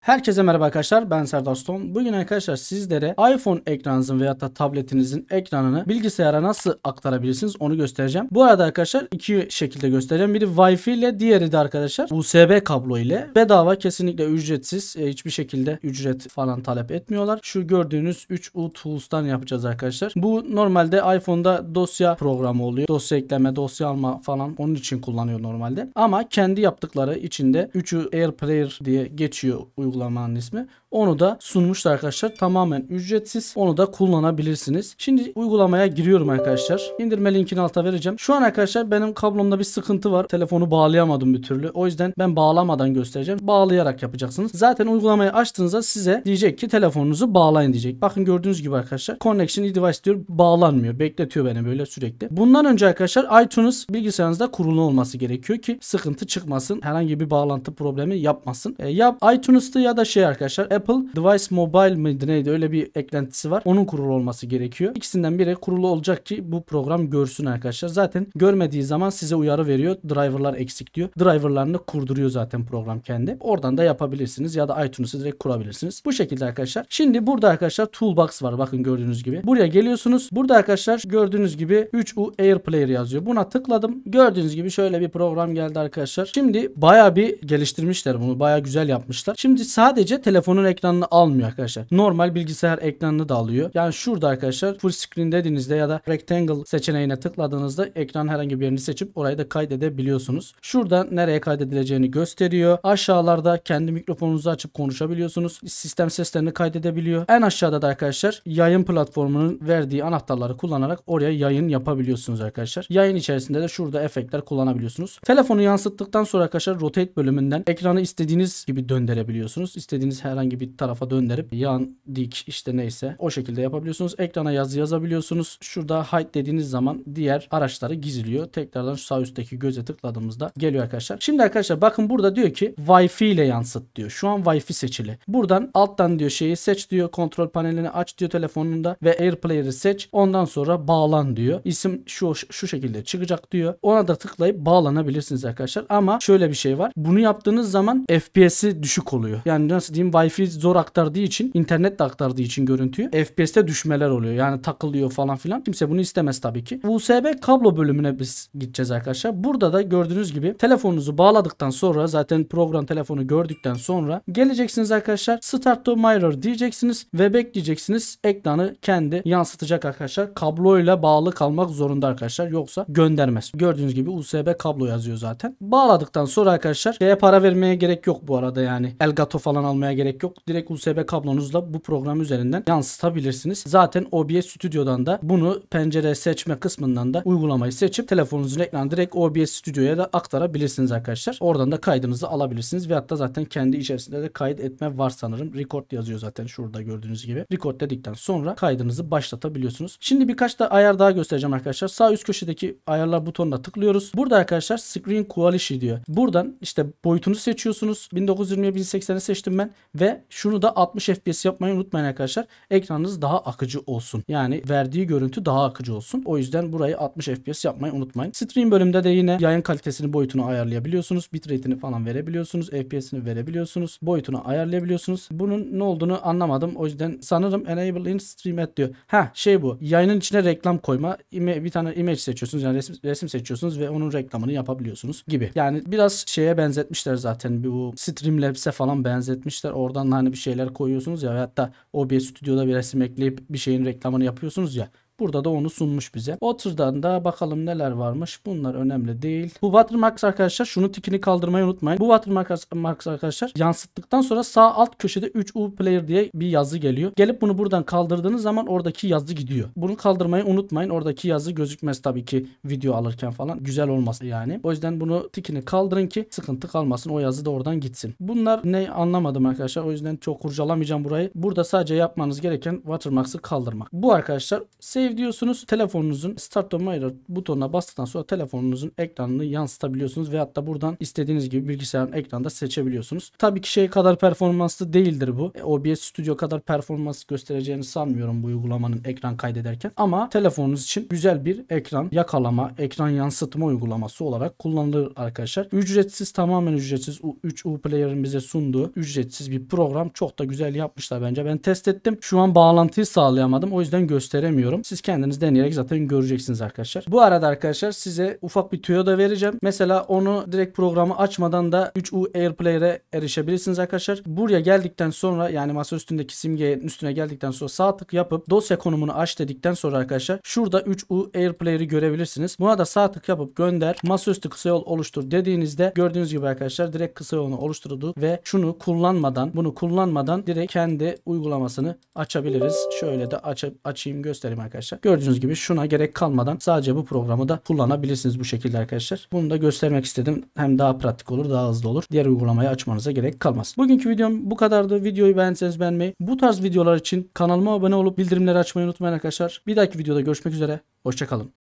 Herkese merhaba arkadaşlar ben Serdar Stone. Bugün arkadaşlar sizlere iPhone ekranınızın veya da tabletinizin ekranını bilgisayara nasıl aktarabilirsiniz onu göstereceğim. Bu arada arkadaşlar iki şekilde göstereceğim. Biri Wi-Fi ile diğeri de arkadaşlar USB kablo ile. Bedava kesinlikle ücretsiz e, hiçbir şekilde ücret falan talep etmiyorlar. Şu gördüğünüz 3U Tools'tan yapacağız arkadaşlar. Bu normalde iPhone'da dosya programı oluyor. Dosya ekleme, dosya alma falan onun için kullanıyor normalde. Ama kendi yaptıkları içinde 3U AirPlayer diye geçiyor uygulamanın ismi. Onu da sunmuştu arkadaşlar. Tamamen ücretsiz. Onu da kullanabilirsiniz. Şimdi uygulamaya giriyorum arkadaşlar. İndirme linkini alta vereceğim. Şu an arkadaşlar benim kablomda bir sıkıntı var. Telefonu bağlayamadım bir türlü. O yüzden ben bağlamadan göstereceğim. Bağlayarak yapacaksınız. Zaten uygulamayı açtığınızda size diyecek ki telefonunuzu bağlayın diyecek. Bakın gördüğünüz gibi arkadaşlar. Connection device diyor. Bağlanmıyor. Bekletiyor beni böyle sürekli. Bundan önce arkadaşlar iTunes bilgisayarınızda kurulu olması gerekiyor ki sıkıntı çıkmasın. Herhangi bir bağlantı problemi yapmasın. E, ya iTunes'ta ya da şey arkadaşlar Apple Device Mobile mıydı neydi öyle bir eklentisi var. Onun kurulu olması gerekiyor. İkisinden biri kurulu olacak ki bu program görsün arkadaşlar. Zaten görmediği zaman size uyarı veriyor. Driverlar eksik diyor. Driverlarını kurduruyor zaten program kendi. Oradan da yapabilirsiniz ya da iTunes'u direkt kurabilirsiniz. Bu şekilde arkadaşlar. Şimdi burada arkadaşlar Toolbox var. Bakın gördüğünüz gibi. Buraya geliyorsunuz. Burada arkadaşlar gördüğünüz gibi 3U AirPlayer yazıyor. Buna tıkladım. Gördüğünüz gibi şöyle bir program geldi arkadaşlar. Şimdi baya bir geliştirmişler bunu. Baya güzel yapmışlar. Şimdi sadece telefonun ekranını almıyor arkadaşlar. Normal bilgisayar ekranını da alıyor. Yani şurada arkadaşlar full screen dediğinizde ya da rectangle seçeneğine tıkladığınızda ekran herhangi birini seçip orayı da kaydedebiliyorsunuz. Şurada nereye kaydedileceğini gösteriyor. Aşağılarda kendi mikrofonunuzu açıp konuşabiliyorsunuz. Sistem seslerini kaydedebiliyor. En aşağıda da arkadaşlar yayın platformunun verdiği anahtarları kullanarak oraya yayın yapabiliyorsunuz arkadaşlar. Yayın içerisinde de şurada efektler kullanabiliyorsunuz. Telefonu yansıttıktan sonra arkadaşlar rotate bölümünden ekranı istediğiniz gibi döndürebiliyorsunuz. İstediğiniz herhangi bir tarafa döndürüp yan dik işte neyse o şekilde yapabiliyorsunuz. Ekrana yazı yazabiliyorsunuz. Şurada hide dediğiniz zaman diğer araçları gizliyor. Tekrardan şu sağ üstteki göze tıkladığımızda geliyor arkadaşlar. Şimdi arkadaşlar bakın burada diyor ki Wi-Fi ile yansıt diyor. Şu an Wi-Fi seçili. Buradan alttan diyor şeyi seç diyor. Kontrol panelini aç diyor telefonunda ve airplay'ı seç. Ondan sonra bağlan diyor. İsim şu şu şekilde çıkacak diyor. Ona da tıklayıp bağlanabilirsiniz arkadaşlar. Ama şöyle bir şey var. Bunu yaptığınız zaman FPS'i düşük oluyor. Yani nasıl diyeyim Wi-Fi biz zor aktardığı için internet de aktardığı için görüntüyü FPS'te düşmeler oluyor. Yani takılıyor falan filan. Kimse bunu istemez tabii ki. USB kablo bölümüne biz gideceğiz arkadaşlar. Burada da gördüğünüz gibi telefonunuzu bağladıktan sonra zaten program telefonu gördükten sonra geleceksiniz arkadaşlar. Start to mirror diyeceksiniz ve bekleyeceksiniz. Ekranı kendi yansıtacak arkadaşlar. Kabloyla bağlı kalmak zorunda arkadaşlar. Yoksa göndermez. Gördüğünüz gibi USB kablo yazıyor zaten. Bağladıktan sonra arkadaşlar şeye para vermeye gerek yok bu arada yani. Elgato falan almaya gerek yok direkt USB kablonuzla bu program üzerinden yansıtabilirsiniz. Zaten OBS Studio'dan da bunu pencere seçme kısmından da uygulamayı seçip telefonunuzun ekranı direkt OBS Studio'ya da aktarabilirsiniz arkadaşlar. Oradan da kaydınızı alabilirsiniz ve hatta zaten kendi içerisinde de kayıt etme var sanırım. Record yazıyor zaten şurada gördüğünüz gibi. Record dedikten sonra kaydınızı başlatabiliyorsunuz. Şimdi birkaç da ayar daha göstereceğim arkadaşlar. Sağ üst köşedeki ayarlar butonuna tıklıyoruz. Burada arkadaşlar Screen Quality diyor. Buradan işte boyutunu seçiyorsunuz. 1920 x 1080'i seçtim ben ve şunu da 60 FPS yapmayı unutmayın arkadaşlar. Ekranınız daha akıcı olsun. Yani verdiği görüntü daha akıcı olsun. O yüzden burayı 60 FPS yapmayı unutmayın. Stream bölümde de yine yayın kalitesini boyutunu ayarlayabiliyorsunuz. Bitrate'ini falan verebiliyorsunuz. FPS'ini verebiliyorsunuz. Boyutunu ayarlayabiliyorsunuz. Bunun ne olduğunu anlamadım. O yüzden sanırım enable in stream at diyor. Ha şey bu. Yayının içine reklam koyma. Bir tane image seçiyorsunuz. Yani resim, resim seçiyorsunuz ve onun reklamını yapabiliyorsunuz gibi. Yani biraz şeye benzetmişler zaten. Bu Streamlabs'e falan benzetmişler. Oradan hani bir şeyler koyuyorsunuz ya. Hatta OBS stüdyoda bir resim ekleyip bir şeyin reklamını yapıyorsunuz ya. Burada da onu sunmuş bize. Otter'dan da bakalım neler varmış. Bunlar önemli değil. Bu watermarks arkadaşlar şunu tikini kaldırmayı unutmayın. Bu watermarks arkadaşlar yansıttıktan sonra sağ alt köşede 3U player diye bir yazı geliyor. Gelip bunu buradan kaldırdığınız zaman oradaki yazı gidiyor. Bunu kaldırmayı unutmayın. Oradaki yazı gözükmez tabii ki video alırken falan. Güzel olması yani. O yüzden bunu tikini kaldırın ki sıkıntı kalmasın. O yazı da oradan gitsin. Bunlar ne anlamadım arkadaşlar. O yüzden çok kurcalamayacağım burayı. Burada sadece yapmanız gereken watermarks'ı kaldırmak. Bu arkadaşlar save save diyorsunuz. Telefonunuzun start on mirror butonuna bastıktan sonra telefonunuzun ekranını yansıtabiliyorsunuz. Ve hatta buradan istediğiniz gibi bilgisayarın ekranda seçebiliyorsunuz. Tabii ki şey kadar performanslı değildir bu. E, OBS Studio kadar performans göstereceğini sanmıyorum bu uygulamanın ekran kaydederken. Ama telefonunuz için güzel bir ekran yakalama, ekran yansıtma uygulaması olarak kullanılır arkadaşlar. Ücretsiz tamamen ücretsiz 3 U Player'ın bize sunduğu ücretsiz bir program. Çok da güzel yapmışlar bence. Ben test ettim. Şu an bağlantıyı sağlayamadım. O yüzden gösteremiyorum. Siz siz kendiniz deneyerek zaten göreceksiniz arkadaşlar. Bu arada arkadaşlar size ufak bir tüyo da vereceğim. Mesela onu direkt programı açmadan da 3U AirPlay'e erişebilirsiniz arkadaşlar. Buraya geldikten sonra yani masa üstündeki simgenin üstüne geldikten sonra sağ tık yapıp dosya konumunu aç dedikten sonra arkadaşlar şurada 3U AirPlay'ı görebilirsiniz. Buna da sağ tık yapıp gönder masaüstü kısa yol oluştur dediğinizde gördüğünüz gibi arkadaşlar direkt kısa yolunu oluşturdu ve şunu kullanmadan bunu kullanmadan direkt kendi uygulamasını açabiliriz. Şöyle de aç açayım göstereyim arkadaşlar arkadaşlar. Gördüğünüz gibi şuna gerek kalmadan sadece bu programı da kullanabilirsiniz bu şekilde arkadaşlar. Bunu da göstermek istedim. Hem daha pratik olur daha hızlı olur. Diğer uygulamayı açmanıza gerek kalmaz. Bugünkü videom bu kadardı. Videoyu beğendiyseniz beğenmeyi. Bu tarz videolar için kanalıma abone olup bildirimleri açmayı unutmayın arkadaşlar. Bir dahaki videoda görüşmek üzere. Hoşçakalın.